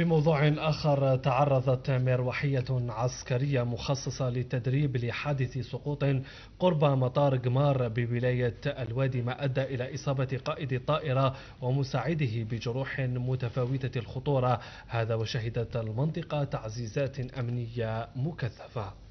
في موضوع آخر تعرضت مروحية عسكرية مخصصة للتدريب لحادث سقوط قرب مطار جمار بولاية الوادي ما أدى إلى إصابة قائد الطائرة ومساعده بجروح متفاوتة الخطورة هذا وشهدت المنطقة تعزيزات أمنية مكثفة